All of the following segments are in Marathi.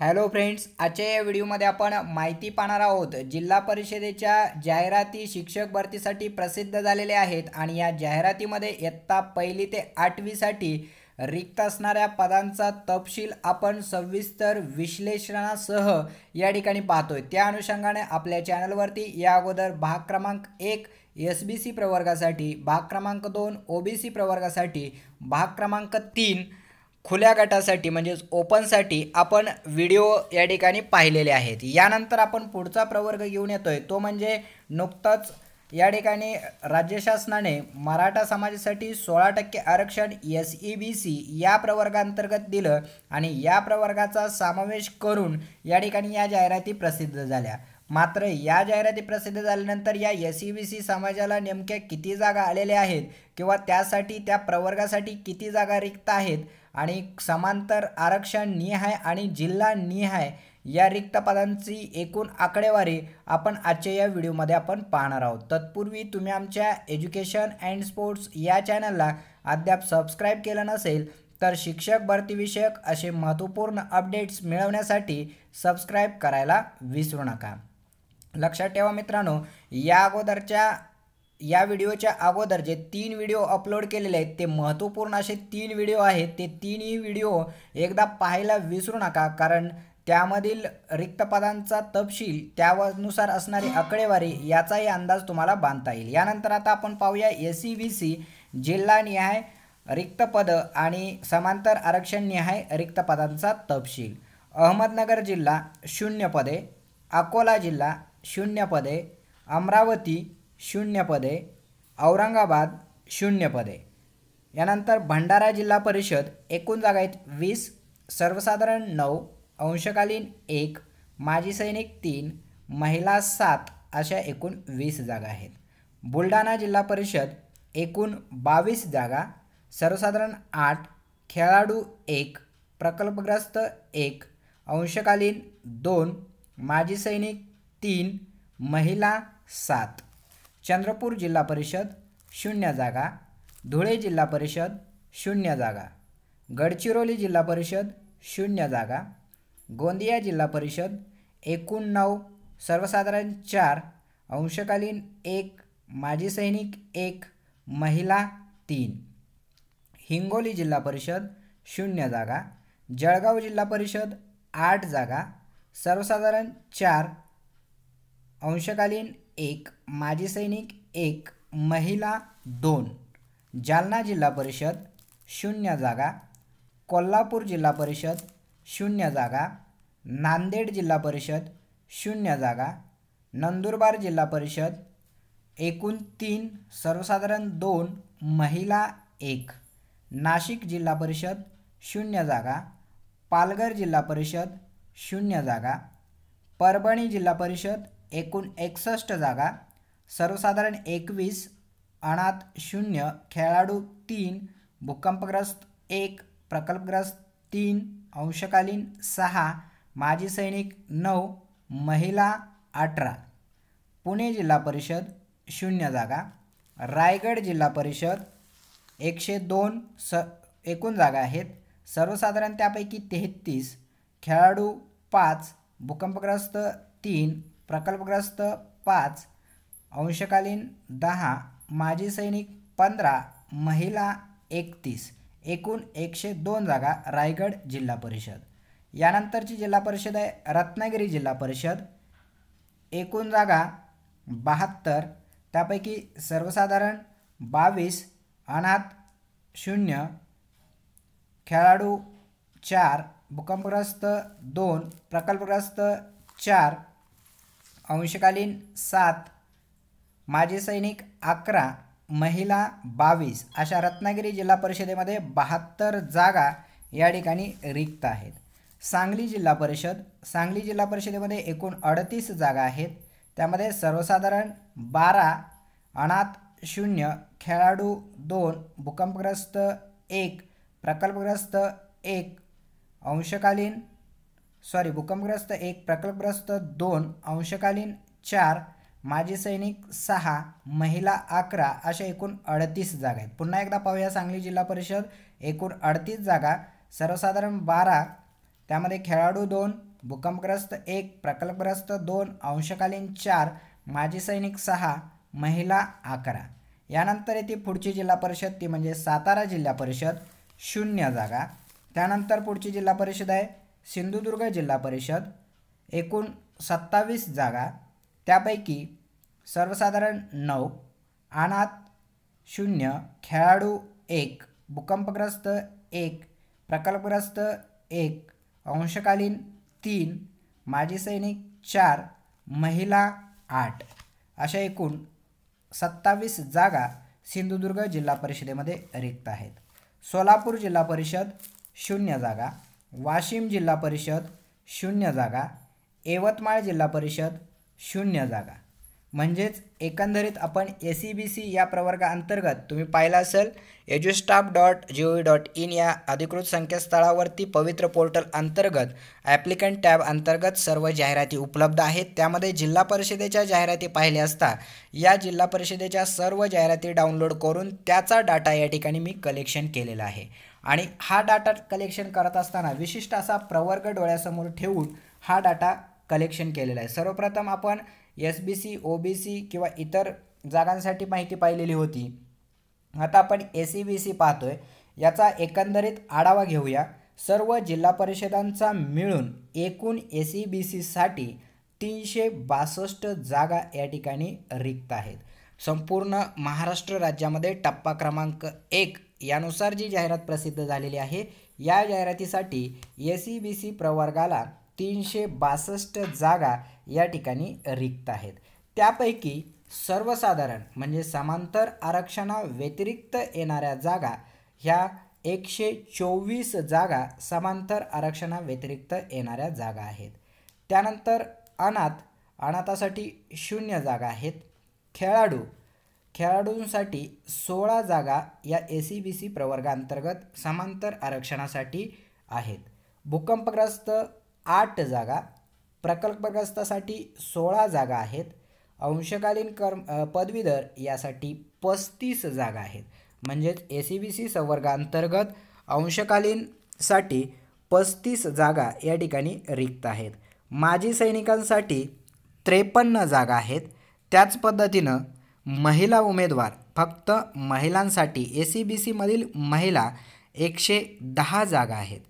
हॅलो फ्रेंड्स आजच्या या व्हिडिओमध्ये आपण माहिती पाहणार आहोत जिल्हा परिषदेच्या जाहिराती शिक्षक भरतीसाठी प्रसिद्ध झालेल्या आहेत आणि या जाहिरातीमध्ये इयत्ता पहिली ते आठवीसाठी रिक्त असणाऱ्या पदांचा तपशील आपण सविस्तर विश्लेषणासह या ठिकाणी पाहतोय त्या अनुषंगाने आपल्या चॅनलवरती या अगोदर भाग क्रमांक एक एस बी सी प्रवर्गासाठी भाग क्रमांक दोन ओ बी सी प्रवर्गासाठी भाग क्रमांक तीन खुल्या गटासाठी म्हणजेच ओपनसाठी आपण व्हिडिओ या ठिकाणी पाहिलेले आहेत यानंतर आपण पुढचा प्रवर्ग घेऊन येतो आहे तो म्हणजे नुकताच या ठिकाणी राज्य शासनाने मराठा समाजासाठी सोळा टक्के आरक्षण एस ई बी सी या प्रवर्गांतर्गत दिलं आणि या प्रवर्गाचा समावेश करून या ठिकाणी या जाहिराती प्रसिद्ध झाल्या मात्र या जाहिराती प्रसिद्ध झाल्यानंतर या एस ई बी सी समाजाला नेमक्या किती जागा आलेल्या आहेत किंवा त्यासाठी त्या प्रवर्गासाठी किती जागा रिक्त आहेत आणि समांतर आरक्षण निहाय आणि जिल्हा निहाय या रिक्त पदांची एकूण आकडेवारी आपण आजच्या या व्हिडिओमध्ये आपण पाहणार आहोत तत्पूर्वी तुम्ही आमच्या एज्युकेशन अँड स्पोर्ट्स या चॅनलला अद्याप सबस्क्राईब केलं नसेल तर शिक्षक भरतीविषयक असे महत्त्वपूर्ण अपडेट्स मिळवण्यासाठी सबस्क्राईब करायला विसरू नका लक्षात ठेवा मित्रांनो या अगोदरच्या या व्हिडिओच्या अगोदर जे तीन व्हिडिओ अपलोड केलेले आहेत ते महत्त्वपूर्ण असे तीन व्हिडिओ आहेत ते तीनही व्हिडिओ एकदा पाहायला विसरू नका कारण त्यामधील रिक्त पदांचा तपशील त्यानुसार असणारी आकडेवारी याचाही अंदाज तुम्हाला बांधता येईल यानंतर आता आपण पाहूया ए सी व्ही सी जिल्हानिहाय रिक्त पद आणि समांतर आरक्षणनिहाय रिक्त पदांचा तपशील अहमदनगर जिल्हा शून्य पदे अकोला जिल्हा शून्य पदे अमरावती शून्य पदे औरंगाबाद शून्य पदे यानंतर भंडारा जिल्हा परिषद एकूण जागा आहेत वीस सर्वसाधारण नऊ अंशकालीन एक माजी सैनिक तीन महिला सात अशा एकूण वीस जागा आहेत बुलढाणा जिल्हा परिषद एकूण बावीस जागा सर्वसाधारण आठ खेळाडू एक प्रकल्पग्रस्त एक अंशकालीन दोन माजी सैनिक तीन महिला सात चंद्रपूर जिल्हा परिषद शून्य जागा धुळे जिल्हा परिषद शून्य जागा गडचिरोली जिल्हा परिषद शून्य जागा गोंदिया जिल्हा परिषद एकूण नऊ सर्वसाधारण चार अंशकालीन एक माजी सैनिक एक महिला तीन हिंगोली जिल्हा परिषद शून्य जागा जळगाव जिल्हा परिषद आठ जागा सर्वसाधारण चार अंशकालीन एक माजी सैनिक एक महिला दोन जालना जिल्हा परिषद शून्य जागा कोल्हापूर जिल्हा परिषद शून्य जागा नांदेड जिल्हा परिषद शून्य जागा नंदुरबार जिल्हा परिषद एकूण तीन सर्वसाधारण दोन महिला एक नाशिक जिल्हा परिषद शून्य जागा पालघर जिल्हा परिषद शून्य जागा परभणी जिल्हा परिषद एकूण एकसष्ट जागा सर्वसाधारण एकवीस अनाथ शून्य खेळाडू तीन भूकंपग्रस्त एक प्रकल्पग्रस्त तीन अंशकालीन सहा माजी सैनिक नऊ महिला अठरा पुणे जिल्हा परिषद शून्य जागा रायगड जिल्हा परिषद एकशे दोन स एकूण जागा आहेत सर्वसाधारण त्यापैकी तेहत्तीस खेळाडू पाच भूकंपग्रस्त तीन प्रकल्पग्रस्त पाच अंशकालीन दहा माजी सैनिक पंधरा महिला एकतीस एकूण एकशे दोन जागा रायगड जिल्हा परिषद यानंतरची जिल्हा परिषद आहे रत्नागिरी जिल्हा परिषद एकूण जागा बहात्तर त्यापैकी सर्वसाधारण बावीस अनाथ शून्य खेळाडू चार भूकंपग्रस्त दोन प्रकल्पग्रस्त चार अंशकालीन सात माजी सैनिक अकरा महिला बावीस अशा रत्नागिरी जिल्हा परिषदेमध्ये बहात्तर जागा या ठिकाणी रिक्त आहेत सांगली जिल्हा परिषद सांगली जिल्हा परिषदेमध्ये एकूण अडतीस जागा आहेत त्यामध्ये सर्वसाधारण बारा अनाथ शून्य खेळाडू दोन भूकंपग्रस्त एक प्रकल्पग्रस्त एक अंशकालीन सॉरी भूकंपग्रस्त एक प्रकल्पग्रस्त दोन अंशकालीन चार माजी सैनिक सहा महिला अकरा अशा एकूण अडतीस जागा आहेत पुन्हा एकदा पाहूया सांगली जिल्हा परिषद एकूण अडतीस जागा सर्वसाधारण बारा त्यामध्ये खेळाडू दोन भूकंपग्रस्त एक प्रकल्पग्रस्त दोन अंशकालीन चार माजी सैनिक सहा महिला अकरा यानंतर येते पुढची जिल्हा परिषद ती म्हणजे सातारा जिल्हा परिषद शून्य जागा त्यानंतर पुढची जिल्हा परिषद आहे सिंधुदुर्ग जिल्हा परिषद एकूण सत्तावीस जागा त्यापैकी सर्वसाधारण नऊ अनाथ शून्य खेळाडू एक भूकंपग्रस्त एक प्रकल्पग्रस्त एक अंशकालीन तीन माजी सैनिक चार महिला आठ अशा एकूण सत्तावीस जागा सिंधुदुर्ग जिल्हा परिषदेमध्ये रिक्त आहेत सोलापूर जिल्हा परिषद शून्य जागा वाशिम जिल्हा परिषद शून्य जागा यवतमाळ जिल्हा परिषद शून्य जागा म्हणजेच एकंदरीत आपण ए सी बी सी या प्रवर्गाअंतर्गत तुम्ही पाहिला असेल edustaff dot G O V dot in या अधिकृत संकेतस्थळावरती पवित्र पोर्टल अंतर्गत ॲप्लिकंट टॅब अंतर्गत सर्व जाहिराती उपलब्ध आहेत त्यामध्ये जिल्हा परिषदेच्या जाहिराती पाहिल्या असता या जिल्हा परिषदेच्या सर्व जाहिराती डाउनलोड करून त्याचा डाटा या ठिकाणी मी कलेक्शन केलेला आहे आणि हा डाटा कलेक्शन करत असताना विशिष्ट असा प्रवर्ग डोळ्यासमोर ठेवून हा डाटा कलेक्शन केलेला आहे सर्वप्रथम आपण S B C O B C किंवा इतर जागांसाठी माहिती पाहिलेली होती आता आपण ए सी बी सी पाहतोय याचा एकंदरीत आढावा घेऊया सर्व जिल्हा परिषदांचा मिळून एकूण ए सी बी सीसाठी तीनशे बासष्ट जागा या ठिकाणी रिक्त आहेत संपूर्ण महाराष्ट्र राज्यामध्ये टप्पा क्रमांक एक यानुसार जी जाहिरात प्रसिद्ध झालेली आहे या जाहिरातीसाठी ए सी बी सी प्रवर्गाला तीनशे बासष्ट जागा या ठिकाणी रिक्त आहेत त्यापैकी सर्वसाधारण म्हणजे समांतर आरक्षणाव्यतिरिक्त येणाऱ्या जागा ह्या एकशे चोवीस जागा समांतर आरक्षणाव्यतिरिक्त येणाऱ्या जागा आहेत त्यानंतर अनाथ अनाथासाठी शून्य जागा आहेत खेळाडू खेळाडूंसाठी सोळा जागा या ए सी बी सी प्रवर्गांतर्गत समांतर आरक्षणासाठी आहेत भूकंपग्रस्त आठ जागा प्रकल्पग्रस्तासाठी सोळा जागा आहेत अंशकालीन कर्म पदवीधर यासाठी पस्तीस जागा आहेत म्हणजेच ए सी बी सी संवर्गांतर्गत अंशकालीनसाठी पस्तीस जागा या ठिकाणी रिक्त आहेत माजी सैनिकांसाठी त्रेपन्न जागा आहेत त्याच पद्धतीनं महिला उमेदवार फक्त महिलांसाठी ए सी बी सीमधील महिला एकशे दहा जागा आहेत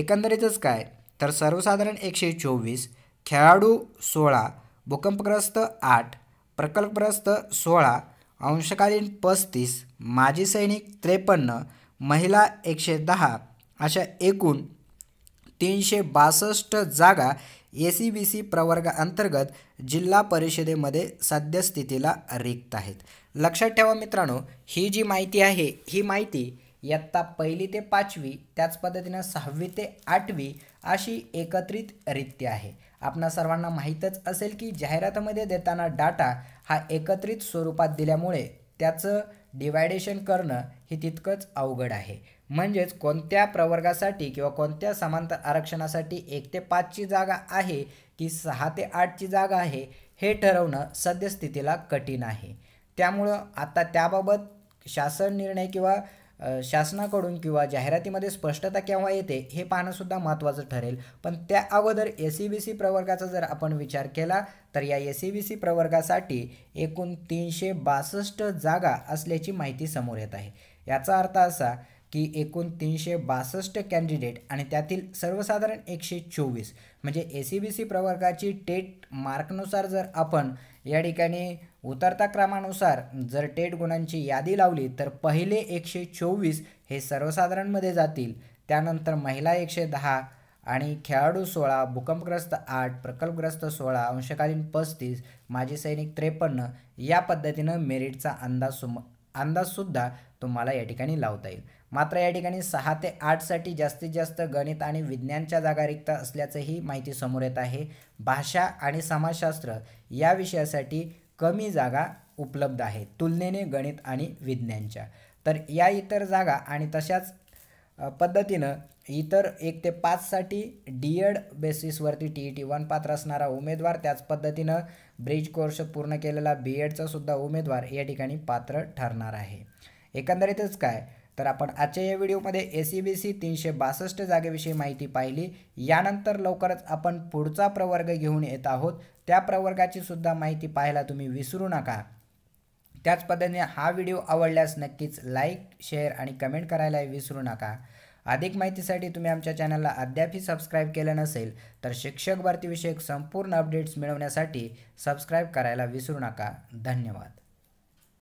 एकंदरीतच काय तर सर्वसाधारण एकशे चोवीस खेळाडू सोळा भूकंपग्रस्त आठ प्रकल्पग्रस्त सोळा अंशकालीन पस्तीस माजी सैनिक त्रेपन्न महिला एकशे दहा अशा एकूण तीनशे बासष्ट जागा ए सी बी सी प्रवर्गाअंतर्गत जिल्हा परिषदेमध्ये सद्यस्थितीला रिक्त आहेत लक्षात ठेवा मित्रांनो ही जी माहिती आहे ही माहिती इयत्ता पहिली ते पाचवी त्याच पद्धतीनं सहावी ते आठवी अशी एकत्रितरित्या आहे आपणा सर्वांना माहीतच असेल की जाहिरातीमध्ये देताना डाटा हा एकत्रित स्वरूपात दिल्यामुळे त्याचं डिवायडेशन करणं हे तितकंच अवघड आहे म्हणजेच कोणत्या प्रवर्गासाठी किंवा कोणत्या समांतर आरक्षणासाठी एक ते पाचची जागा आहे की सहा ते आठची जागा आहे हे ठरवणं सद्यस्थितीला कठीण आहे त्यामुळं आता त्याबाबत शासन निर्णय किंवा शासनाकडून किंवा जाहिरातीमध्ये स्पष्टता केव्हा येते हे पाहणंसुद्धा महत्त्वाचं ठरेल पण त्या अगोदर एस सी बी सी प्रवर्गाचा जर आपण विचार केला तर या एस सी बी सी प्रवर्गासाठी एकूण तीनशे बासष्ट जागा असल्याची माहिती समोर येत आहे याचा अर्थ असा की एकूण तीनशे बासष्ट कॅन्डिडेट आणि त्यातील सर्वसाधारण एकशे चोवीस म्हणजे ए सी बी सी प्रवर्गाची टेट मार्कनुसार जर आपण या ठिकाणी उतरता क्रमानुसार जर टेट गुणांची यादी लावली तर पहिले एकशे चोवीस हे सर्वसाधारणमध्ये जातील त्यानंतर महिला एकशे दहा आणि खेळाडू सोळा भूकंपग्रस्त आठ प्रकल्पग्रस्त सोळा अंशकालीन पस्तीस माजी सैनिक त्रेपन्न या पद्धतीनं मेरिटचा अंदाज सुम अंदाजसुद्धा तुम्हाला या ठिकाणी लावता येईल मात्र या ठिकाणी सहा ते आठसाठी जास्तीत जास्त गणित आणि विज्ञानच्या जागा रिक्त असल्याचंही माहिती समोर येत आहे भाषा आणि समाजशास्त्र या विषयासाठी कमी जागा उपलब्ध आहे तुलनेने गणित आणि विज्ञानच्या तर या इतर जागा आणि तशाच पद्धतीनं इतर एक ते पाचसाठी डी एड बेसिसवरती टी ई टी वन पात्र असणारा उमेदवार त्याच पद्धतीनं ब्रिज कोर्स पूर्ण केलेला बी एडचासुद्धा उमेदवार या ठिकाणी पात्र ठरणार आहे एकंदरीतच काय तर आपण आजच्या या व्हिडिओमध्ये ए सी बी सी तीनशे बासष्ट जागेविषयी माहिती पाहिली यानंतर लवकरच आपण पुढचा प्रवर्ग घेऊन येत आहोत त्या प्रवर्गाची सुद्धा माहिती पाहायला तुम्ही विसरू नका त्याच पद्धतीने हा व्हिडिओ आवडल्यास नक्कीच लाईक शेअर आणि कमेंट करायला विसरू नका अधिक माहितीसाठी तुम्ही आमच्या चॅनलला अद्यापही सबस्क्राईब केलं नसेल तर शिक्षक भरतीविषयक संपूर्ण अपडेट्स मिळवण्यासाठी सबस्क्राईब करायला विसरू नका धन्यवाद